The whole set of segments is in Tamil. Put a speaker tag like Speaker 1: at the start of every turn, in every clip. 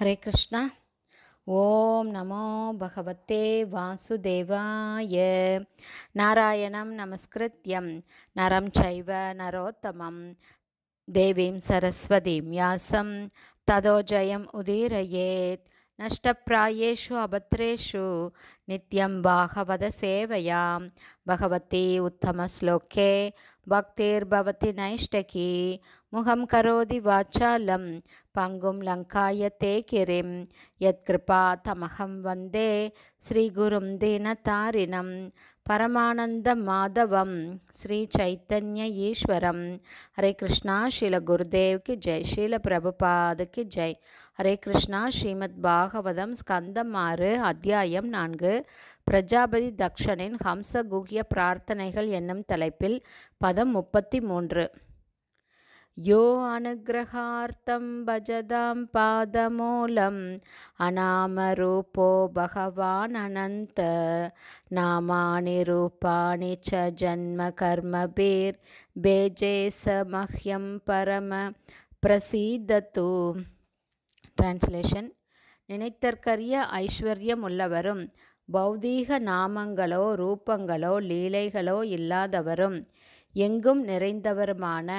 Speaker 1: ஹரே கிருஷ்ணா ஓம் நமோ பகவத்தே வாசுதேவாய நாராயணம் நமஸ்கிருத்யம் நரம் சைவ நரோத்தமம் தேவீம் சரஸ்வதீம் யாசம் ததோஜயம் உதீரயேத் நஷ்டப்பிராயேஷு அபத்ரேஷு நித்யம் பாகவத சேவையாம் பகவதி உத்தமஸ்லோக்கே பக்திர்பவதி நைஷ்டகி முகம் கரோதி வாச்சாலம் பங்கும் லங்காய தே கிரிம் கிருபா தமகம் வந்தே ஸ்ரீகுரும் தீனதாரிணம் பரமானந்த மாதவம் ஸ்ரீ சைத்தன்ய ஈஸ்வரம் ஹரே கிருஷ்ணா ஸ்ரீல குருதேவ்க்கு ஜெய் ஷீல பிரபுபாதுக்கு ஜெய் ஹரே கிருஷ்ணா ஸ்ரீமத் பாகவதம் ஸ்கந்தம் ஆறு அத்தியாயம் நான்கு பிரஜாபதி தக்ஷனின் ஹம்சகுகிய பிரார்த்தனைகள் என்னும் தலைப்பில் பதம் முப்பத்தி மூன்று யோ அனுகிரகார்த்தம் பஜதாம் பாதமூலம் அநாமரூபோ பகவான் அனந்த நாமானி ரூபாணி ச ஜன்ம கர்மபீர் பேஜேச மஹ்யம் பரம பிரசீதத்து டிரான்ஸ்லேஷன் நினைத்தற்கரிய ஐஸ்வர்யம் உள்ளவரும் பௌதீக நாமங்களோ ரூபங்களோ லீலைகளோ இல்லாதவரும் எங்கும் நிறைந்தவருமான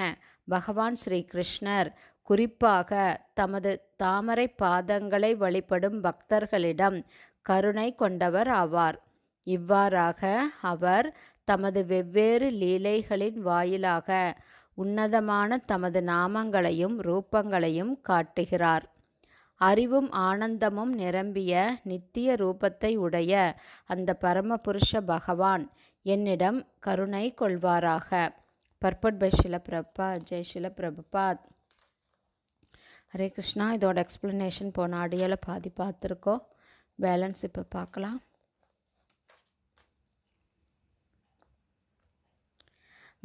Speaker 1: பகவான் ஸ்ரீ கிருஷ்ணர் குறிப்பாக தமது தாமரை பாதங்களை வழிபடும் பக்தர்களிடம் கருணை கொண்டவர் ஆவார் இவ்வாறாக அவர் தமது வெவ்வேறு லீலைகளின் வாயிலாக உன்னதமான தமது நாமங்களையும் ரூபங்களையும் காட்டுகிறார் அறிவும் ஆனந்தமும் நிரம்பிய நித்திய ரூபத்தை உடைய அந்த பரமபுருஷ பகவான் என்னிடம் கருணை கொள்வாராக பர்பட் பை ஷில பிரபா ஜெய் ஷில பிரபாத் ஹரே கிருஷ்ணா இதோட எக்ஸ்ப்ளனேஷன் போன ஆடியோவில் பாதி பார்த்துருக்கோம் பேலன்ஸ் இப்போ பார்க்கலாம்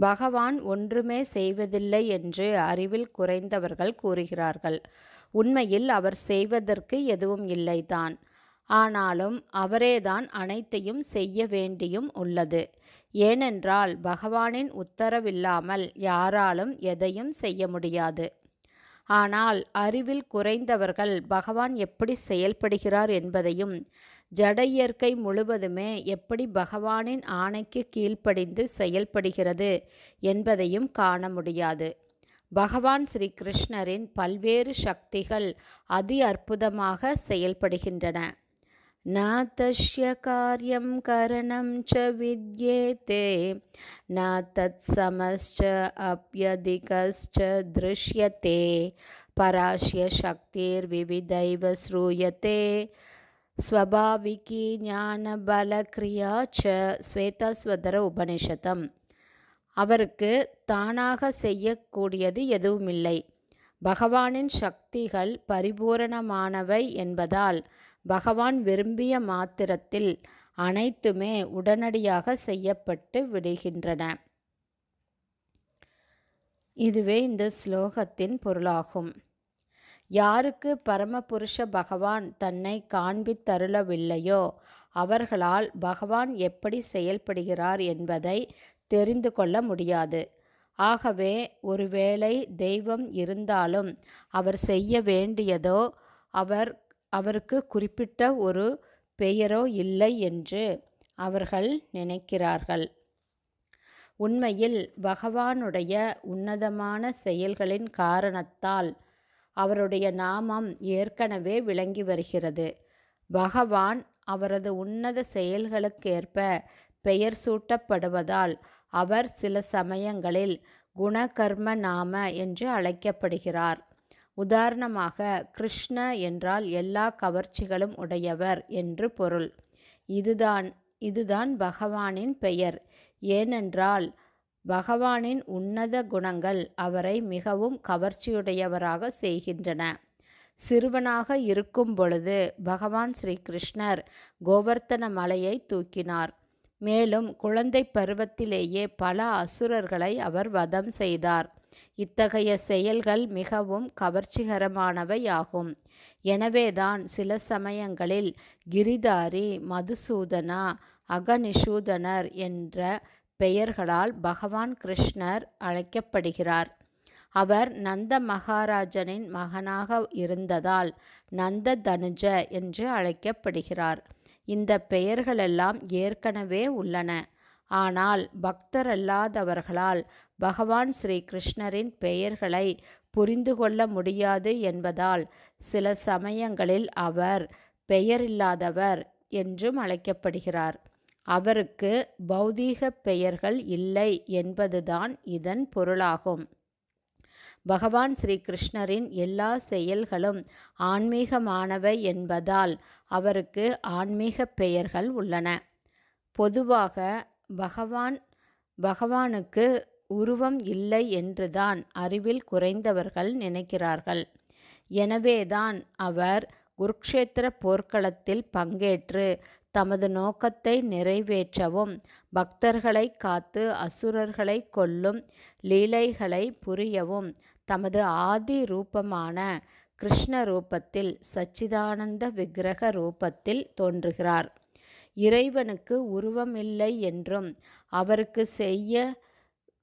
Speaker 1: பகவான் ஒன்றுமே செய்வதில்லை என்று அறிவில் குறைந்தவர்கள் கூறுகிறார்கள் உண்மையில் அவர் செய்வதற்கு எதுவும் இல்லைதான் ஆனாலும் அவரேதான் அனைத்தையும் செய்ய வேண்டியும் உள்ளது ஏனென்றால் பகவானின் உத்தரவில்லாமல் யாராலும் எதையும் செய்ய முடியாது ஆனால் அறிவில் குறைந்தவர்கள் பகவான் எப்படி செயல்படுகிறார் என்பதையும் ஜட இயற்கை முழுவதுமே எப்படி பகவானின் ஆணைக்கு கீழ்ப்படிந்து செயல்படுகிறது என்பதையும் காண முடியாது பகவான் ஸ்ரீ கிருஷ்ணரின் பல்வேறு சக்திகள் அதி அற்புதமாக செயல்படுகின்றன நாத்திய காரியம் கரணம் ச வித்யேதே நாத்தமச்ச அப்யதிகச்ச திருஷ்யத்தே பராசிய சக்தீர் விவிதைவ ஸ்ரூயத்தே ஸ்வபாவிகி ஞான பல கிரியாச்ச ஸ்வேதஸ்வதர உபனிஷதம் அவருக்கு தானாக செய்யக்கூடியது எதுவுமில்லை பகவானின் சக்திகள் பரிபூரணமானவை என்பதால் பகவான் விரும்பிய மாத்திரத்தில் அனைத்துமே உடனடியாக செய்யப்பட்டு விடுகின்றன இதுவே இந்த ஸ்லோகத்தின் பொருளாகும் யாருக்கு பரமபுருஷ பகவான் தன்னை காண்பித்தருளவில்லையோ அவர்களால் பகவான் எப்படி செயல்படுகிறார் என்பதை தெரிந்து கொள்ள முடியாது ஆகவே ஒருவேளை தெய்வம் இருந்தாலும் அவர் செய்ய வேண்டியதோ அவர் அவருக்கு குறிப்பிட்ட ஒரு பெயரோ இல்லை என்று அவர்கள் நினைக்கிறார்கள் உண்மையில் பகவானுடைய உன்னதமான செயல்களின் காரணத்தால் அவருடைய நாமம் ஏற்கனவே விளங்கி வருகிறது பகவான் அவரது உன்னத செயல்களுக்கேற்ப பெயர் சூட்டப்படுவதால் அவர் சில சமயங்களில் குணகர்ம நாம என்று அழைக்கப்படுகிறார் உதாரணமாக கிருஷ்ண என்றால் எல்லா கவர்ச்சிகளும் உடையவர் என்று பொருள் இதுதான் இதுதான் பகவானின் பெயர் ஏனென்றால் பகவானின் உன்னத குணங்கள் அவரை மிகவும் கவர்ச்சியுடையவராக செய்கின்றன சிறுவனாக இருக்கும் பொழுது பகவான் ஸ்ரீ கிருஷ்ணர் கோவர்த்தன மலையை தூக்கினார் மேலும் குழந்தை பருவத்திலேயே பல அசுரர்களை அவர் வதம் செய்தார் இத்தகைய செயல்கள் மிகவும் கவர்ச்சிகரமானவை ஆகும் எனவேதான் சில சமயங்களில் கிரிதாரி மதுசூதனா அகநிஷூதனர் என்ற பெயர்களால் பகவான் கிருஷ்ணர் அழைக்கப்படுகிறார் அவர் நந்த மகாராஜனின் மகனாக இருந்ததால் நந்த தனுஜ என்று அழைக்கப்படுகிறார் இந்த பெயர்களெல்லாம் ஏற்கனவே உள்ளன ஆனால் பக்தரல்லாதவர்களால் பகவான் ஸ்ரீ கிருஷ்ணரின் பெயர்களை புரிந்து கொள்ள முடியாது என்பதால் சில சமயங்களில் அவர் பெயரில்லாதவர் என்றும் அழைக்கப்படுகிறார் அவருக்கு பௌதீக பெயர்கள் இல்லை என்பதுதான் இதன் பொருளாகும் பகவான் ஸ்ரீகிருஷ்ணரின் எல்லா செயல்களும் ஆன்மீகமானவை என்பதால் அவருக்கு ஆன்மீக பெயர்கள் உள்ளன பொதுவாக பகவான் பகவானுக்கு உருவம் இல்லை என்றுதான் அறிவில் குறைந்தவர்கள் நினைக்கிறார்கள் எனவேதான் அவர் குருக்ஷேத்திர போர்க்களத்தில் பங்கேற்று தமது நோக்கத்தை நிறைவேற்றவும் பக்தர்களை காத்து அசுரர்களை கொல்லும் லீலைகளை புரியவும் தமது ஆதி ரூபமான கிருஷ்ண ரூபத்தில் சச்சிதானந்த விக்கிரக ரூபத்தில் தோன்றுகிறார் இறைவனுக்கு உருவமில்லை என்றும் அவருக்கு செய்ய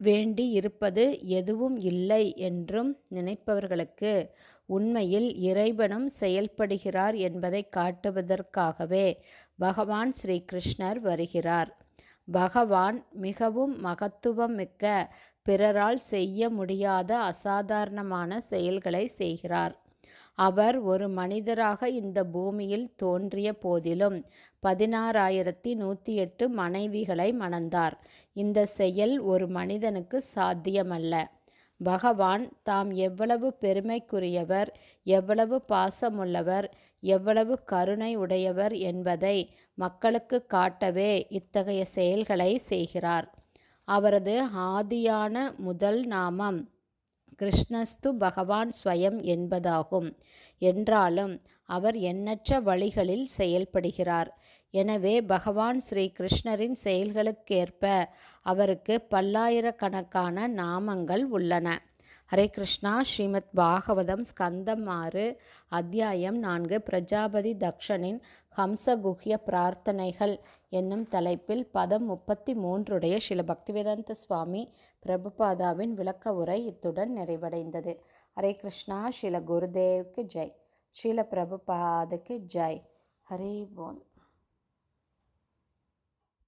Speaker 1: வேண்டி இருப்பது எதுவும் இல்லை என்றும் நினைப்பவர்களுக்கு உண்மையில் இறைவனும் செயல்படுகிறார் என்பதை காட்டுவதற்காகவே பகவான் ஸ்ரீகிருஷ்ணர் வருகிறார் பகவான் மிகவும் மகத்துவம் மிக்க பிறரால் செய்ய முடியாத அசாதாரணமான செயல்களை செய்கிறார் அவர் ஒரு மனிதராக இந்த பூமியில் தோன்றிய போதிலும் பதினாறாயிரத்தி நூற்றி எட்டு மனைவிகளை மணந்தார் இந்த செயல் ஒரு மனிதனுக்கு சாத்தியமல்ல பகவான் தாம் எவ்வளவு பெருமைக்குரியவர் எவ்வளவு பாசமுள்ளவர் எவ்வளவு கருணை உடையவர் என்பதை மக்களுக்கு காட்டவே இத்தகைய செயல்களை செய்கிறார் அவரது ஆதியான முதல் நாமம் கிருஷ்ணஸ்து பகவான் ஸ்வயம் என்பதாகும் என்றாலும் அவர் எண்ணற்ற வழிகளில் செயல்படுகிறார் எனவே பகவான் ஸ்ரீ கிருஷ்ணரின் செயல்களுக்கேற்ப அவருக்கு பல்லாயிரக்கணக்கான நாமங்கள் உள்ளன ஹரே கிருஷ்ணா ஸ்ரீமத் பாகவதம் ஸ்கந்தம் ஆறு அத்தியாயம் நான்கு பிரஜாபதி தக்ஷனின் ஹம்சகுஹிய பிரார்த்தனைகள் என்னும் தலைப்பில் பதம் முப்பத்தி மூன்றுடைய ஸ்ரீல பக்திவேதாந்த சுவாமி பிரபுபாதாவின் விளக்க உரை இத்துடன் நிறைவடைந்தது ஹரே கிருஷ்ணா ஸ்ரீல குருதேவ்க்கு ஜெய் ஸ்ரீல பிரபுபாதுக்கு ஜெய் ஹரே போன்